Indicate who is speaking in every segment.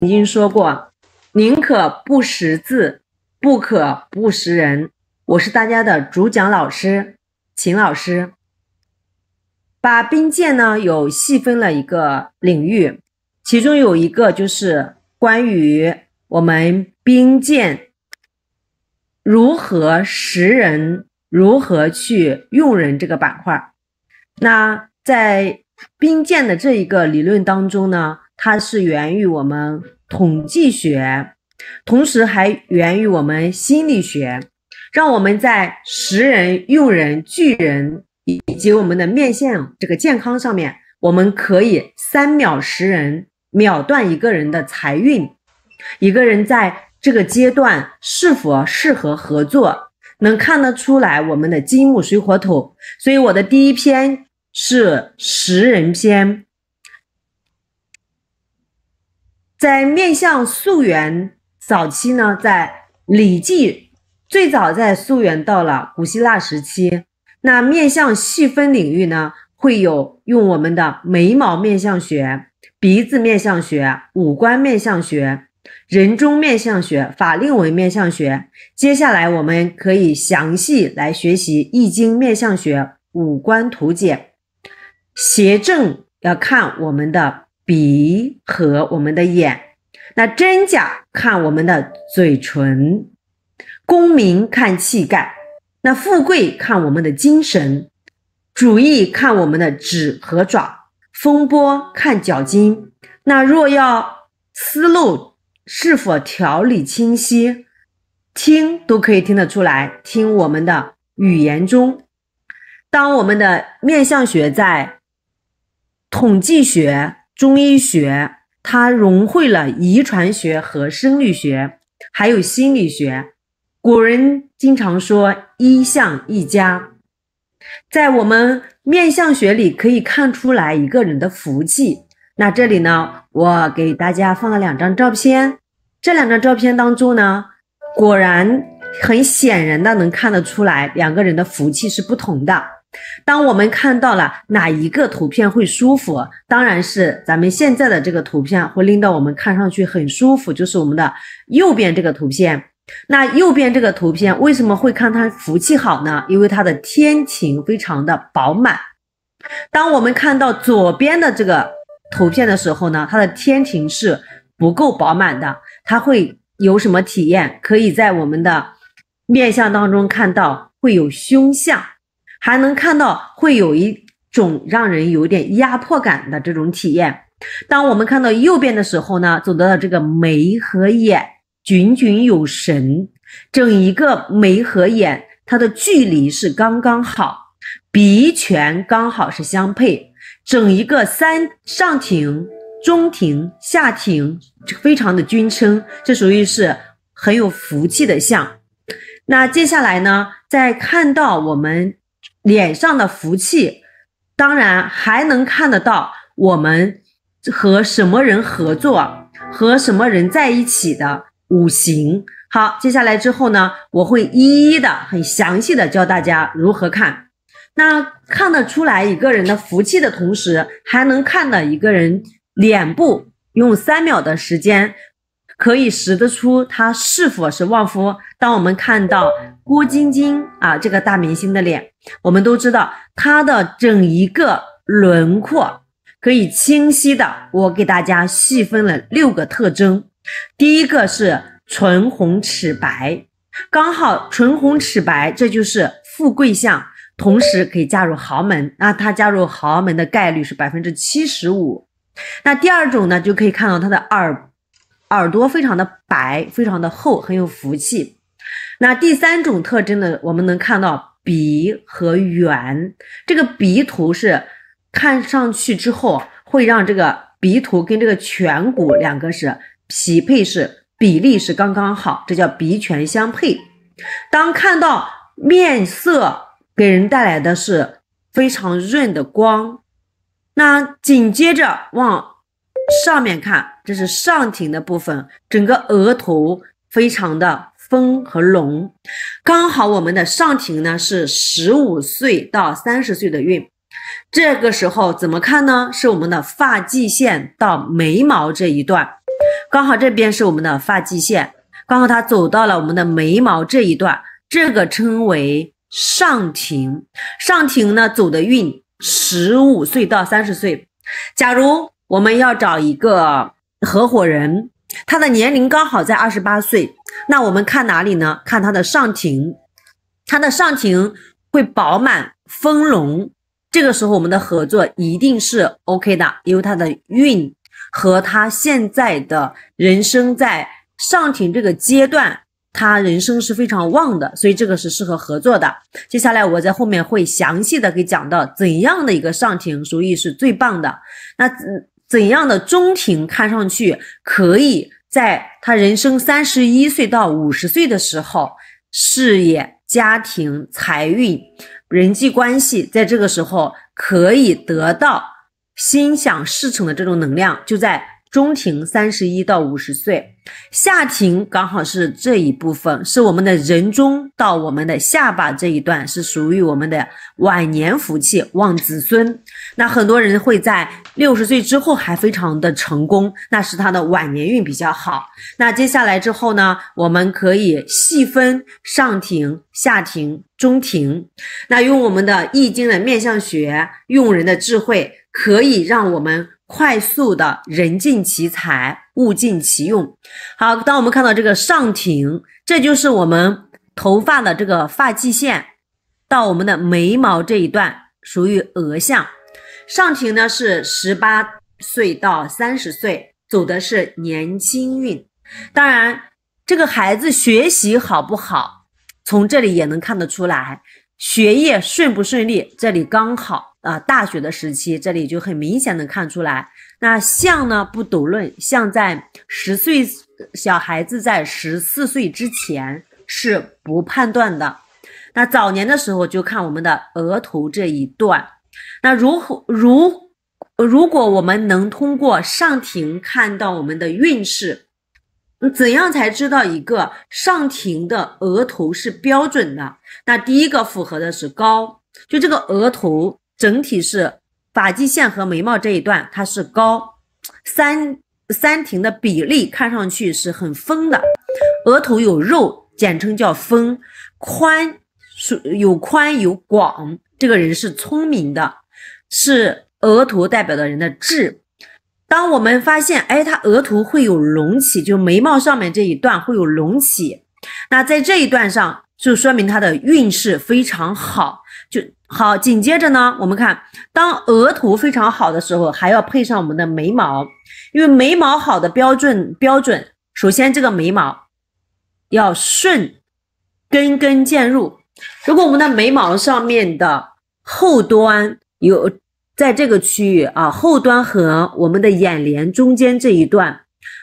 Speaker 1: 曾经说过：“宁可不识字，不可不识人。”我是大家的主讲老师秦老师。把兵谏呢有细分了一个领域，其中有一个就是关于我们兵谏如何识人、如何去用人这个板块。那在兵谏的这一个理论当中呢？它是源于我们统计学，同时还源于我们心理学，让我们在识人、用人、聚人以及我们的面相这个健康上面，我们可以三秒识人，秒断一个人的财运。一个人在这个阶段是否适合合作，能看得出来我们的金木水火土。所以我的第一篇是识人篇。在面向溯源早期呢，在《礼记》最早在溯源到了古希腊时期。那面向细分领域呢，会有用我们的眉毛面相学、鼻子面相学、五官面相学、人中面相学、法令纹面相学。接下来我们可以详细来学习《易经》面相学、五官图解、邪正要看我们的。鼻和我们的眼，那真假看我们的嘴唇，功名看气概，那富贵看我们的精神，主义看我们的指和爪，风波看脚筋。那若要思路是否条理清晰，听都可以听得出来。听我们的语言中，当我们的面相学在统计学。中医学它融汇了遗传学和生理学，还有心理学。古人经常说“一相一家”，在我们面相学里可以看出来一个人的福气。那这里呢，我给大家放了两张照片，这两张照片当中呢，果然很显然的能看得出来两个人的福气是不同的。当我们看到了哪一个图片会舒服？当然是咱们现在的这个图片会令到我们看上去很舒服，就是我们的右边这个图片。那右边这个图片为什么会看它福气好呢？因为它的天庭非常的饱满。当我们看到左边的这个图片的时候呢，它的天庭是不够饱满的，它会有什么体验？可以在我们的面相当中看到会有凶相。还能看到会有一种让人有点压迫感的这种体验。当我们看到右边的时候呢，走到了这个眉和眼炯炯有神，整一个眉和眼它的距离是刚刚好，鼻颧刚好是相配，整一个三上庭、中庭、下庭非常的均称，这属于是很有福气的相。那接下来呢，在看到我们。脸上的福气，当然还能看得到我们和什么人合作，和什么人在一起的五行。好，接下来之后呢，我会一一的很详细的教大家如何看。那看得出来一个人的福气的同时，还能看到一个人脸部用三秒的时间可以识得出他是否是旺夫。当我们看到。郭晶晶啊，这个大明星的脸，我们都知道她的整一个轮廓可以清晰的，我给大家细分了六个特征。第一个是唇红齿白，刚好唇红齿白，这就是富贵相，同时可以嫁入豪门。那她嫁入豪门的概率是百分之七十五。那第二种呢，就可以看到她的耳耳朵非常的白，非常的厚，很有福气。那第三种特征呢？我们能看到鼻和圆，这个鼻图是看上去之后会让这个鼻图跟这个颧骨两个是匹配，是比例是刚刚好，这叫鼻颧相配。当看到面色给人带来的是非常润的光，那紧接着往上面看，这是上庭的部分，整个额头非常的。风和龙，刚好我们的上庭呢是十五岁到三十岁的运，这个时候怎么看呢？是我们的发际线到眉毛这一段，刚好这边是我们的发际线，刚好它走到了我们的眉毛这一段，这个称为上庭。上庭呢走的运十五岁到三十岁。假如我们要找一个合伙人。他的年龄刚好在二十八岁，那我们看哪里呢？看他的上庭，他的上庭会饱满丰隆，这个时候我们的合作一定是 OK 的，因为他的运和他现在的人生在上庭这个阶段，他人生是非常旺的，所以这个是适合合作的。接下来我在后面会详细的给讲到怎样的一个上庭，所以是最棒的。那嗯。怎样的中庭看上去可以在他人生三十一岁到五十岁的时候，事业、家庭、财运、人际关系，在这个时候可以得到心想事成的这种能量，就在。中庭三十一到五十岁，下庭刚好是这一部分，是我们的人中到我们的下巴这一段，是属于我们的晚年福气，望子孙。那很多人会在六十岁之后还非常的成功，那是他的晚年运比较好。那接下来之后呢，我们可以细分上庭、下庭、中庭，那用我们的易经的面相学、用人的智慧，可以让我们。快速的人尽其才，物尽其用。好，当我们看到这个上庭，这就是我们头发的这个发际线到我们的眉毛这一段，属于额相。上庭呢是十八岁到三十岁，走的是年轻运。当然，这个孩子学习好不好，从这里也能看得出来，学业顺不顺利，这里刚好。啊，大学的时期，这里就很明显能看出来。那像呢不独论，像在十岁小孩子在十四岁之前是不判断的。那早年的时候就看我们的额头这一段。那如何如如果我们能通过上庭看到我们的运势，怎样才知道一个上庭的额头是标准的？那第一个符合的是高，就这个额头。整体是发际线和眉毛这一段，它是高三三庭的比例，看上去是很丰的。额头有肉，简称叫丰宽，是有宽有广。这个人是聪明的，是额头代表的人的智。当我们发现，哎，他额头会有隆起，就眉毛上面这一段会有隆起，那在这一段上就说明他的运势非常好，就。好，紧接着呢，我们看，当额头非常好的时候，还要配上我们的眉毛，因为眉毛好的标准标准，首先这个眉毛要顺，根根渐入。如果我们的眉毛上面的后端有，在这个区域啊，后端和我们的眼帘中间这一段，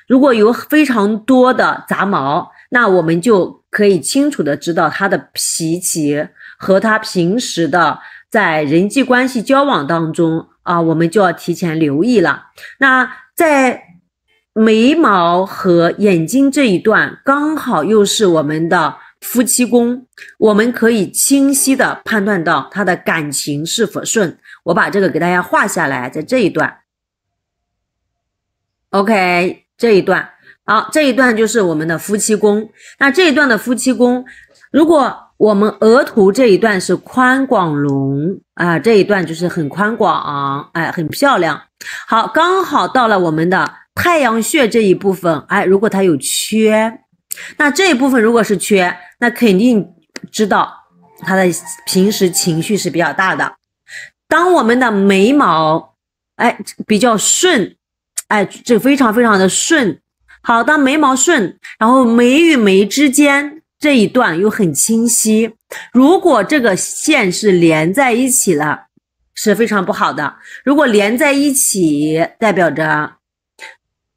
Speaker 1: 如果有非常多的杂毛，那我们就可以清楚的知道他的脾气。和他平时的在人际关系交往当中啊，我们就要提前留意了。那在眉毛和眼睛这一段，刚好又是我们的夫妻宫，我们可以清晰的判断到他的感情是否顺。我把这个给大家画下来，在这一段，OK，这一段，好，这一段就是我们的夫妻宫。那这一段的夫妻宫，如果。我们额头这一段是宽广隆啊，这一段就是很宽广，哎，很漂亮。好，刚好到了我们的太阳穴这一部分，哎，如果它有缺，那这一部分如果是缺，那肯定知道他的平时情绪是比较大的。当我们的眉毛，哎，比较顺，哎，这非常非常的顺。好，当眉毛顺，然后眉与眉之间。这一段又很清晰。如果这个线是连在一起了，是非常不好的。如果连在一起，代表着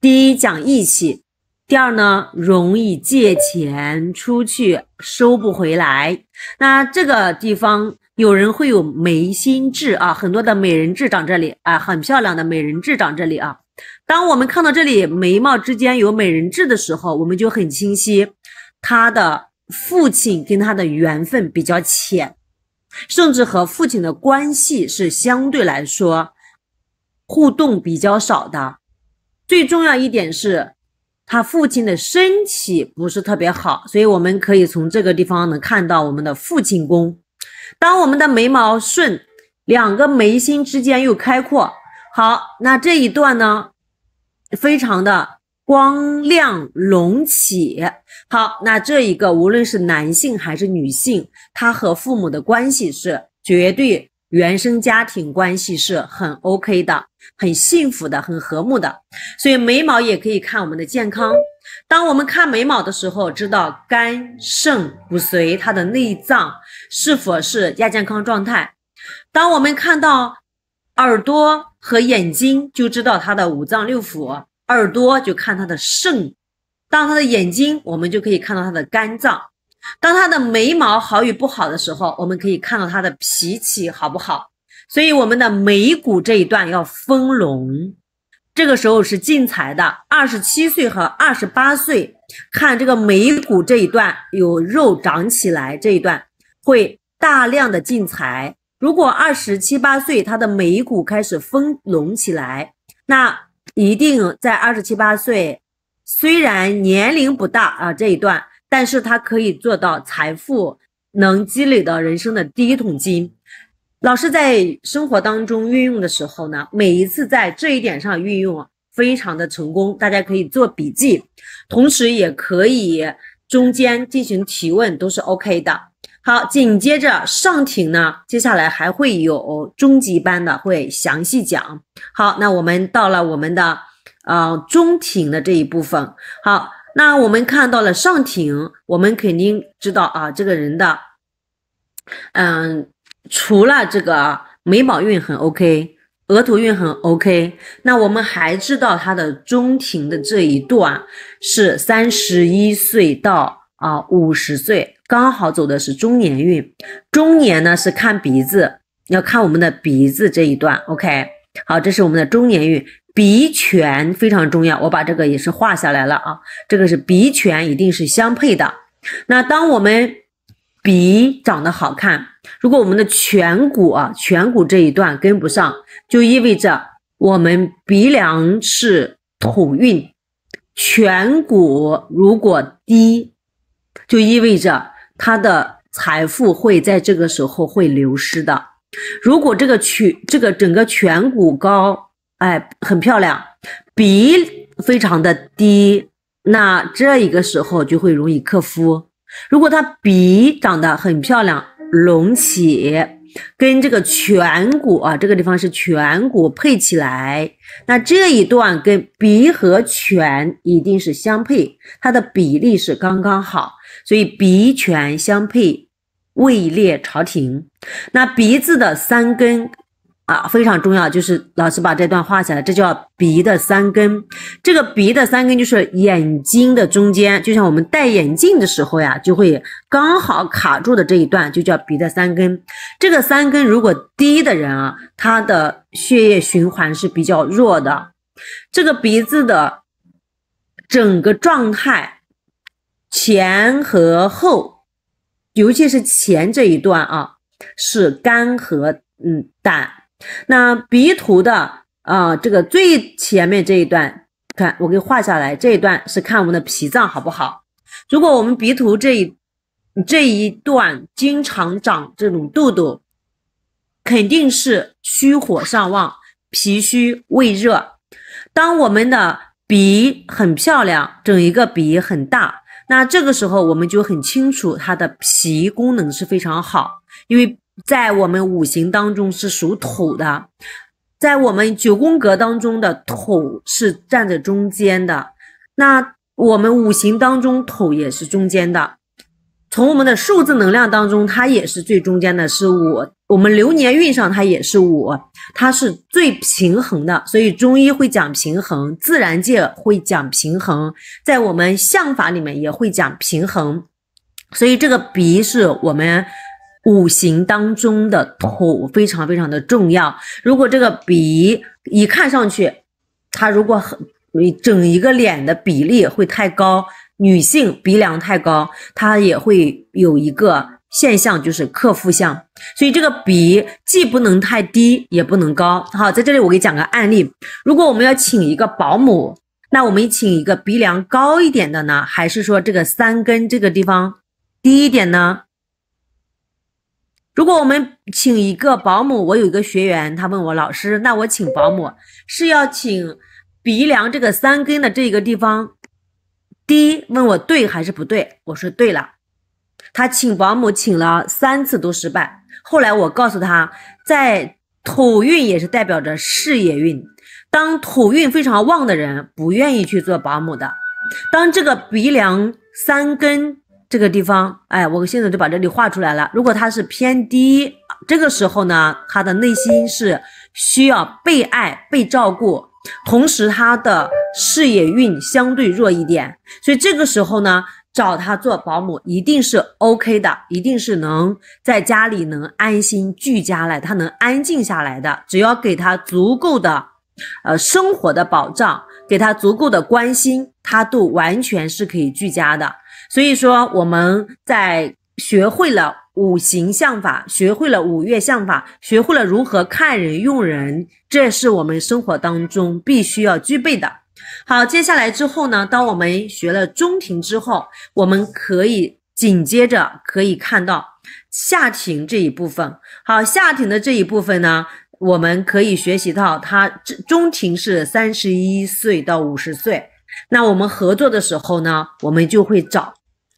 Speaker 1: 第一讲义气，第二呢容易借钱出去收不回来。那这个地方有人会有眉心痣啊，很多的美人痣长这里啊，很漂亮的美人痣长这里啊。当我们看到这里眉毛之间有美人痣的时候，我们就很清晰它的。父亲跟他的缘分比较浅，甚至和父亲的关系是相对来说互动比较少的。最重要一点是，他父亲的身体不是特别好，所以我们可以从这个地方能看到我们的父亲宫。当我们的眉毛顺，两个眉心之间又开阔，好，那这一段呢，非常的。光亮隆起，好，那这一个无论是男性还是女性，他和父母的关系是绝对原生家庭关系是很 OK 的，很幸福的，很和睦的。所以眉毛也可以看我们的健康。当我们看眉毛的时候，知道肝、肾、骨髓它的内脏是否是亚健康状态。当我们看到耳朵和眼睛，就知道它的五脏六腑。耳朵就看他的肾，当他的眼睛，我们就可以看到他的肝脏；当他的眉毛好与不好的时候，我们可以看到他的脾气好不好。所以我们的眉骨这一段要丰隆，这个时候是进财的。二十七岁和二十八岁，看这个眉骨这一段有肉长起来，这一段会大量的进财。如果二十七八岁，他的眉骨开始丰隆起来，那。一定在二十七八岁，虽然年龄不大啊，这一段，但是他可以做到财富能积累到人生的第一桶金。老师在生活当中运用的时候呢，每一次在这一点上运用非常的成功，大家可以做笔记，同时也可以中间进行提问，都是 OK 的。好，紧接着上庭呢，接下来还会有中级班的会详细讲。好，那我们到了我们的呃中庭的这一部分。好，那我们看到了上庭，我们肯定知道啊，这个人的嗯，除了这个眉毛运很 OK，额头运很 OK，那我们还知道他的中庭的这一段是三十一岁到。啊，五十岁刚好走的是中年运。中年呢是看鼻子，要看我们的鼻子这一段。OK，好，这是我们的中年运，鼻颧非常重要。我把这个也是画下来了啊，这个是鼻颧一定是相配的。那当我们鼻长得好看，如果我们的颧骨啊颧骨这一段跟不上，就意味着我们鼻梁是土运，颧骨如果低。就意味着他的财富会在这个时候会流失的。如果这个颧这个整个颧骨高，哎，很漂亮，鼻非常的低，那这一个时候就会容易克夫。如果他鼻长得很漂亮，隆起，跟这个颧骨啊这个地方是颧骨配起来，那这一段跟鼻和颧一定是相配，它的比例是刚刚好。所以鼻颧相配，位列朝廷。那鼻子的三根啊非常重要，就是老师把这段画起来，这叫鼻的三根。这个鼻的三根就是眼睛的中间，就像我们戴眼镜的时候呀，就会刚好卡住的这一段，就叫鼻的三根。这个三根如果低的人啊，他的血液循环是比较弱的，这个鼻子的整个状态。前和后，尤其是前这一段啊，是肝和嗯胆。那鼻图的啊，这个最前面这一段，看我给画下来，这一段是看我们的脾脏好不好？如果我们鼻图这一这一段经常长这种痘痘，肯定是虚火上旺，脾虚胃热。当我们的鼻很漂亮，整一个鼻很大。那这个时候我们就很清楚，它的脾功能是非常好，因为在我们五行当中是属土的，在我们九宫格当中的土是站在中间的，那我们五行当中土也是中间的。从我们的数字能量当中，它也是最中间的，是五。我们流年运上，它也是五，它是最平衡的。所以中医会讲平衡，自然界会讲平衡，在我们相法里面也会讲平衡。所以这个鼻是我们五行当中的土，非常非常的重要。如果这个鼻一看上去，它如果很整一个脸的比例会太高。女性鼻梁太高，她也会有一个现象，就是克夫相。所以这个鼻既不能太低，也不能高。好，在这里我给讲个案例：如果我们要请一个保姆，那我们请一个鼻梁高一点的呢，还是说这个三根这个地方低一点呢？如果我们请一个保姆，我有一个学员，他问我老师，那我请保姆是要请鼻梁这个三根的这个地方？第一，问我对还是不对，我说对了。他请保姆请了三次都失败，后来我告诉他，在土运也是代表着事业运。当土运非常旺的人，不愿意去做保姆的。当这个鼻梁三根这个地方，哎，我现在就把这里画出来了。如果他是偏低，这个时候呢，他的内心是需要被爱、被照顾，同时他的。事业运相对弱一点，所以这个时候呢，找他做保姆一定是 OK 的，一定是能在家里能安心居家来，他能安静下来的。只要给他足够的，呃，生活的保障，给他足够的关心，他都完全是可以居家的。所以说，我们在学会了五行相法，学会了五岳相法，学会了如何看人用人，这是我们生活当中必须要具备的。好，接下来之后呢？当我们学了中庭之后，我们可以紧接着可以看到下庭这一部分。好，下庭的这一部分呢，我们可以学习到它中庭是三十一岁到五十岁。那我们合作的时候呢，我们就会找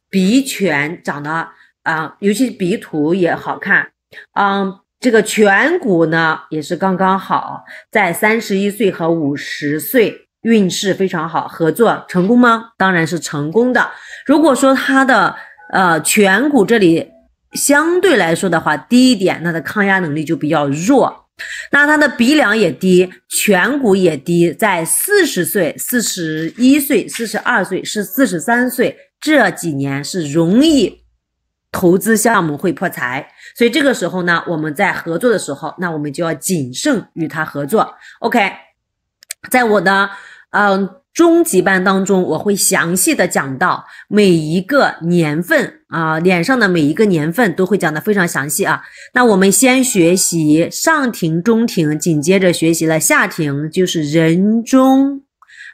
Speaker 1: 鼻颧长得啊，尤其鼻图也好看，嗯，这个颧骨呢也是刚刚好在三十一岁和五十岁。运势非常好，合作成功吗？当然是成功的。如果说他的呃颧骨这里相对来说的话低一点，那他抗压能力就比较弱。那他的鼻梁也低，颧骨也低，在四十岁、四十一岁、四十二岁、是四十三岁这几年是容易投资项目会破财，所以这个时候呢，我们在合作的时候，那我们就要谨慎与他合作。OK，在我的。嗯，中级班当中我会详细的讲到每一个年份啊，脸上的每一个年份都会讲的非常详细啊。那我们先学习上庭、中庭，紧接着学习了下庭，就是人中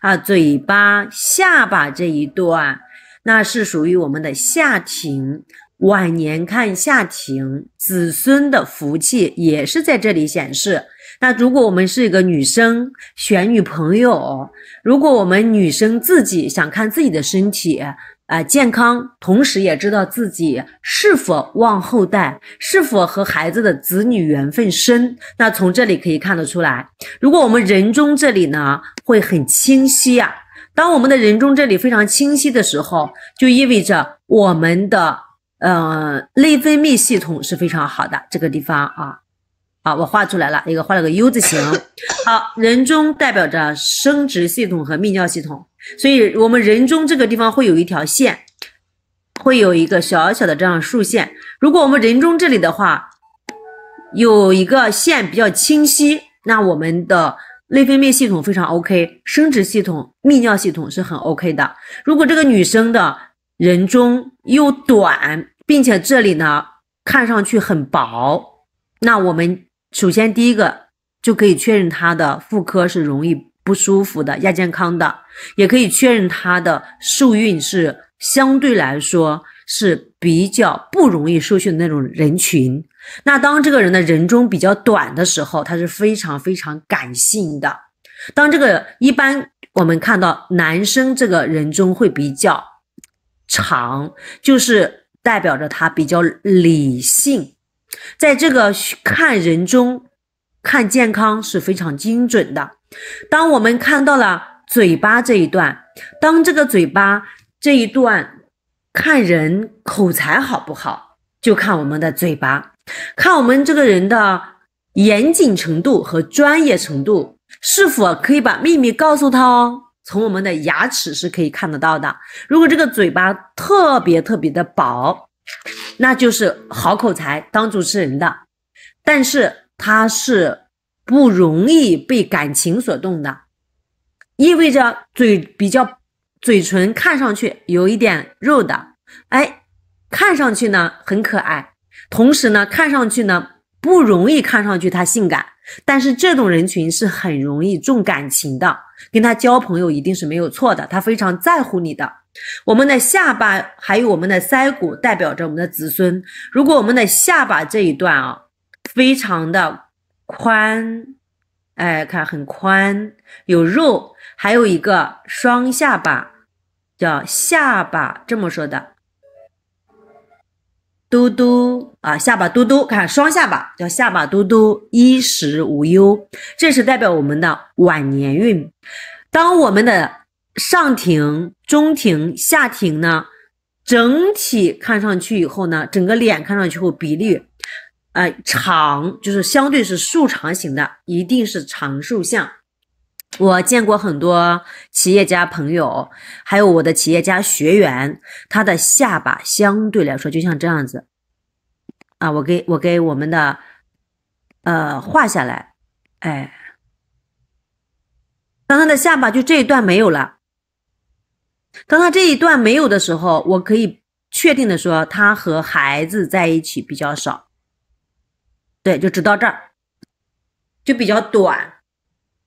Speaker 1: 啊、嘴巴、下巴这一段，那是属于我们的下庭。晚年看下庭，子孙的福气也是在这里显示。那如果我们是一个女生选女朋友，如果我们女生自己想看自己的身体啊健康，同时也知道自己是否望后代，是否和孩子的子女缘分深，那从这里可以看得出来，如果我们人中这里呢会很清晰啊，当我们的人中这里非常清晰的时候，就意味着我们的嗯内分泌系统是非常好的这个地方啊。啊，我画出来了，一个画了个 U 字形。好人中代表着生殖系统和泌尿系统，所以我们人中这个地方会有一条线，会有一个小小的这样竖线。如果我们人中这里的话有一个线比较清晰，那我们的内分泌系统非常 OK，生殖系统、泌尿系统是很 OK 的。如果这个女生的人中又短，并且这里呢看上去很薄，那我们。首先，第一个就可以确认他的妇科是容易不舒服的、亚健康的，也可以确认他的受孕是相对来说是比较不容易受孕的那种人群。那当这个人的人中比较短的时候，他是非常非常感性的。当这个一般我们看到男生这个人中会比较长，就是代表着他比较理性。在这个看人中，看健康是非常精准的。当我们看到了嘴巴这一段，当这个嘴巴这一段看人口才好不好，就看我们的嘴巴，看我们这个人的严谨程度和专业程度，是否可以把秘密告诉他哦。从我们的牙齿是可以看得到的。如果这个嘴巴特别特别的薄。那就是好口才当主持人的，但是他是不容易被感情所动的，意味着嘴比较嘴唇看上去有一点肉的，哎，看上去呢很可爱，同时呢看上去呢不容易看上去他性感，但是这种人群是很容易重感情的，跟他交朋友一定是没有错的，他非常在乎你的。我们的下巴还有我们的腮骨代表着我们的子孙。如果我们的下巴这一段啊，非常的宽，哎，看很宽，有肉，还有一个双下巴，叫下巴这么说的，嘟嘟啊，下巴嘟嘟，看双下巴叫下巴嘟嘟，衣食无忧，这是代表我们的晚年运。当我们的上庭、中庭、下庭呢？整体看上去以后呢，整个脸看上去后比例，呃，长就是相对是竖长型的，一定是长寿相。我见过很多企业家朋友，还有我的企业家学员，他的下巴相对来说就像这样子，啊，我给我给我们的，呃，画下来，哎，当他的下巴就这一段没有了。当他这一段没有的时候，我可以确定的说，他和孩子在一起比较少。对，就直到这儿，就比较短。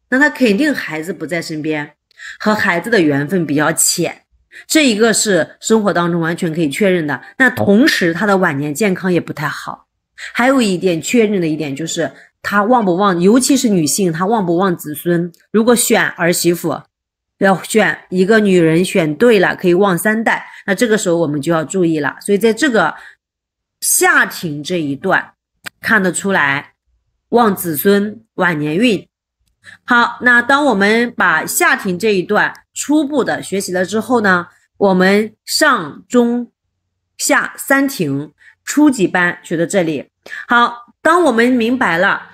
Speaker 1: 那他肯定孩子不在身边，和孩子的缘分比较浅。这一个是生活当中完全可以确认的。那同时，他的晚年健康也不太好。还有一点确认的一点就是，他旺不旺，尤其是女性，她旺不旺子孙？如果选儿媳妇。要选一个女人，选对了可以旺三代。那这个时候我们就要注意了，所以在这个下庭这一段看得出来，旺子孙、晚年运。好，那当我们把下庭这一段初步的学习了之后呢，我们上中下三庭初级班学到这里。好，当我们明白了。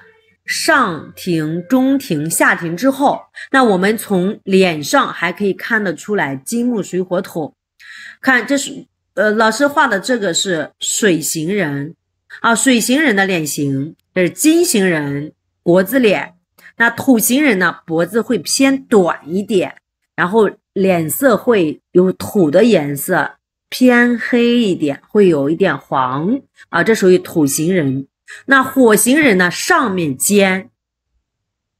Speaker 1: 上庭、中庭、下庭之后，那我们从脸上还可以看得出来金木水火土。看这是呃老师画的这个是水型人啊，水型人的脸型这是金型人，国字脸。那土型人呢，脖子会偏短一点，然后脸色会有土的颜色，偏黑一点，会有一点黄啊，这属于土型人。那火星人呢？上面尖，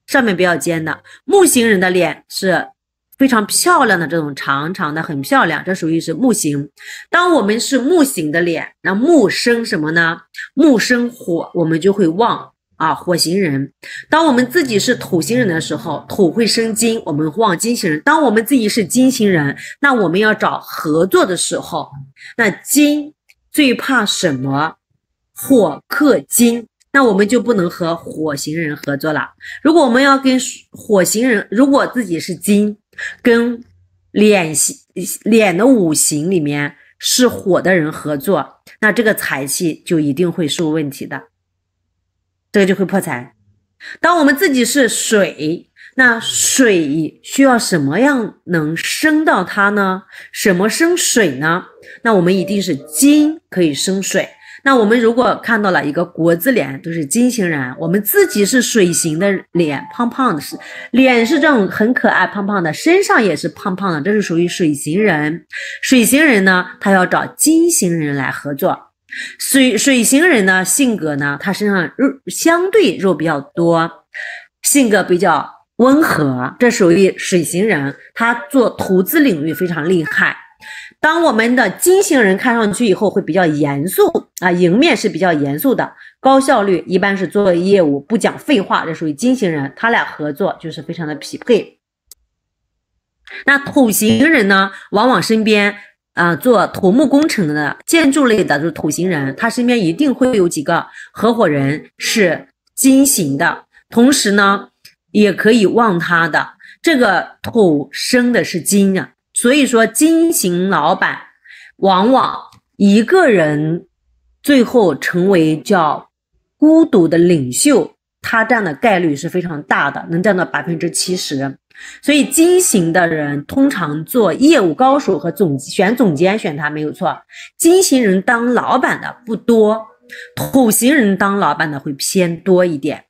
Speaker 1: 上面比较尖的木星人的脸是非常漂亮的，这种长长的很漂亮，这属于是木型。当我们是木型的脸，那木生什么呢？木生火，我们就会旺啊，火星人。当我们自己是土星人的时候，土会生金，我们旺金星人。当我们自己是金星人，那我们要找合作的时候，那金最怕什么？火克金，那我们就不能和火型人合作了。如果我们要跟火型人，如果自己是金，跟脸型脸的五行里面是火的人合作，那这个财气就一定会受问题的，这个就会破财。当我们自己是水，那水需要什么样能生到它呢？什么生水呢？那我们一定是金可以生水。那我们如果看到了一个国字脸，都是金星人，我们自己是水型的脸，胖胖的是脸是这种很可爱胖胖的，身上也是胖胖的，这是属于水型人。水型人呢，他要找金星人来合作。水水型人呢，性格呢，他身上肉相对肉比较多，性格比较温和，这属于水型人，他做投资领域非常厉害。当我们的金星人看上去以后，会比较严肃啊，迎面是比较严肃的，高效率，一般是做业务不讲废话，这属于金星人，他俩合作就是非常的匹配。那土星人呢，往往身边啊做土木工程的、建筑类的，就是土星人，他身边一定会有几个合伙人是金型的，同时呢，也可以旺他的这个土生的是金啊。所以说，金型老板往往一个人最后成为叫孤独的领袖，他占的概率是非常大的，能占到百分之七十。所以，金型的人通常做业务高手和总选总监选他没有错。金型人当老板的不多，土型人当老板的会偏多一点。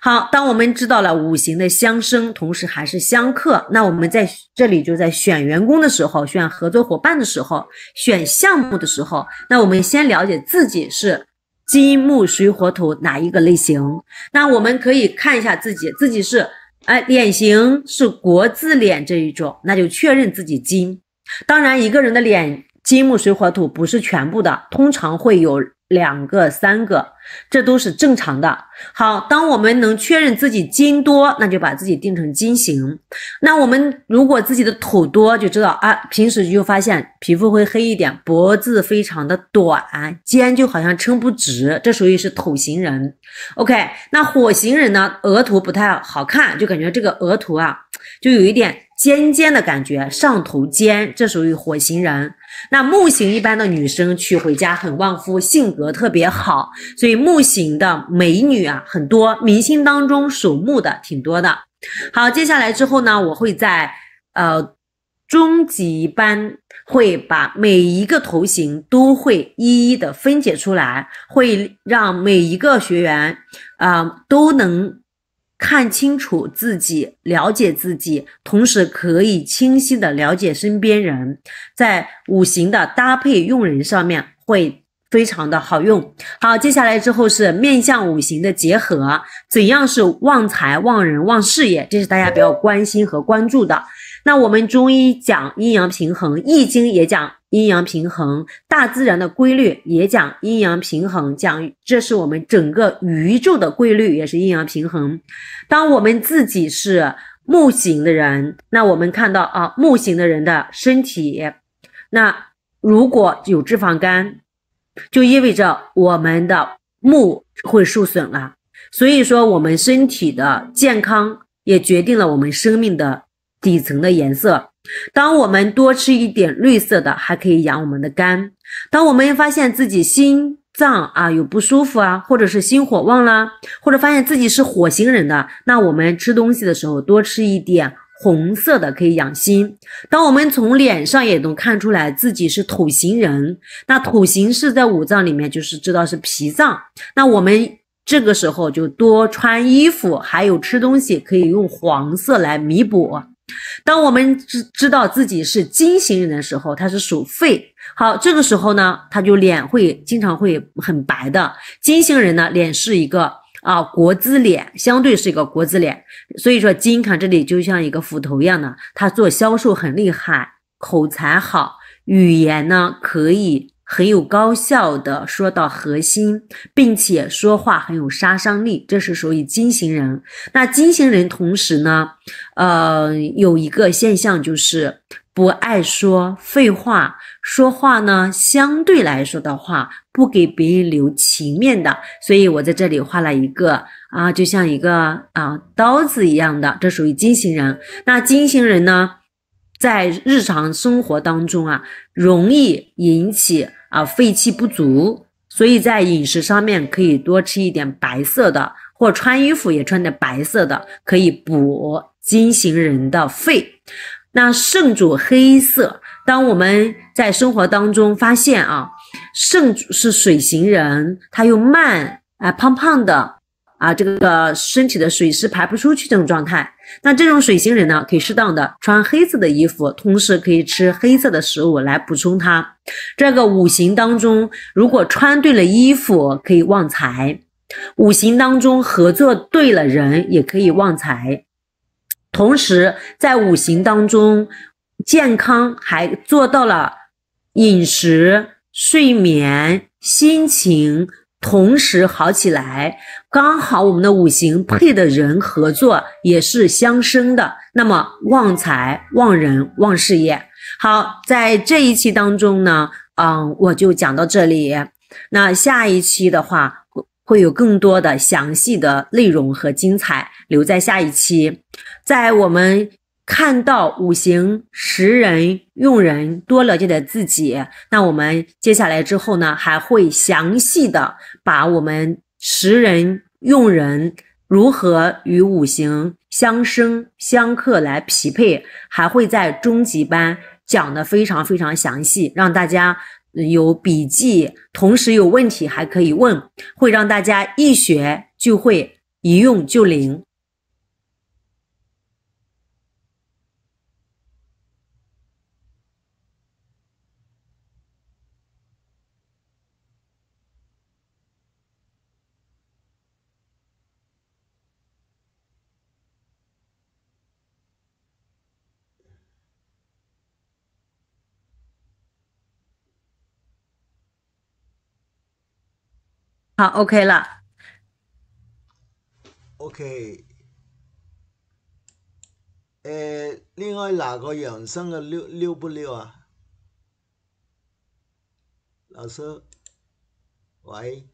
Speaker 1: 好，当我们知道了五行的相生，同时还是相克，那我们在这里就在选员工的时候、选合作伙伴的时候、选项目的时候，那我们先了解自己是金木水火土哪一个类型。那我们可以看一下自己，自己是哎，脸型是国字脸这一种，那就确认自己金。当然，一个人的脸金木水火土不是全部的，通常会有两个、三个。这都是正常的。好，当我们能确认自己金多，那就把自己定成金型。那我们如果自己的土多，就知道啊，平时就发现皮肤会黑一点，脖子非常的短，肩就好像撑不直，这属于是土型人。OK，那火型人呢？额头不太好看，就感觉这个额头啊，就有一点尖尖的感觉，上头尖，这属于火型人。那木型一般的女生娶回家很旺夫，性格特别好，所以木型的美女啊，很多明星当中属木的挺多的。好，接下来之后呢，我会在呃中级班会把每一个头型都会一一的分解出来，会让每一个学员啊都能。看清楚自己，了解自己，同时可以清晰的了解身边人，在五行的搭配用人上面会非常的好用。好，接下来之后是面向五行的结合，怎样是旺财、旺人、旺事业？这是大家比较关心和关注的。那我们中医讲阴阳平衡，《易经》也讲。阴阳平衡，大自然的规律也讲阴阳平衡，讲这是我们整个宇宙的规律，也是阴阳平衡。当我们自己是木型的人，那我们看到啊，木型的人的身体，那如果有脂肪肝，就意味着我们的木会受损了。所以说，我们身体的健康也决定了我们生命的底层的颜色。当我们多吃一点绿色的，还可以养我们的肝。当我们发现自己心脏啊有不舒服啊，或者是心火旺了，或者发现自己是火型人的，那我们吃东西的时候多吃一点红色的，可以养心。当我们从脸上也能看出来自己是土型人，那土型是在五脏里面就是知道是脾脏。那我们这个时候就多穿衣服，还有吃东西可以用黄色来弥补。当我们知知道自己是金星人的时候，他是属肺。好，这个时候呢，他就脸会经常会很白的。金星人呢，脸是一个啊国字脸，相对是一个国字脸。所以说，金看这里就像一个斧头一样的，他做销售很厉害，口才好，语言呢可以。很有高效的说到核心，并且说话很有杀伤力，这是属于金型人。那金型人同时呢，呃，有一个现象就是不爱说废话，说话呢相对来说的话不给别人留情面的，所以我在这里画了一个啊，就像一个啊刀子一样的，这属于金型人。那金型人呢，在日常生活当中啊，容易引起。啊，肺气不足，所以在饮食上面可以多吃一点白色的，或穿衣服也穿的白色的，可以补金型人的肺。那肾主黑色，当我们在生活当中发现啊，肾是水型人，他又慢啊，胖胖的啊，这个身体的水湿排不出去这种状态。那这种水星人呢，可以适当的穿黑色的衣服，同时可以吃黑色的食物来补充它。这个五行当中，如果穿对了衣服可以旺财；五行当中合作对了人也可以旺财。同时在五行当中，健康还做到了饮食、睡眠、心情。同时好起来，刚好我们的五行配的人合作也是相生的，那么旺财、旺人、旺事业。好，在这一期当中呢，嗯，我就讲到这里。那下一期的话，会有更多的详细的内容和精彩留在下一期，在我们。看到五行识人用人多了解的自己，那我们接下来之后呢，还会详细的把我们识人用人如何与五行相生相克来匹配，还会在中级班讲的非常非常详细，让大家有笔记，同时有问题还可以问，会让大家一学就会，一用就灵。好，OK 了。OK，诶，另外哪个养生的溜溜不溜啊？老师，喂。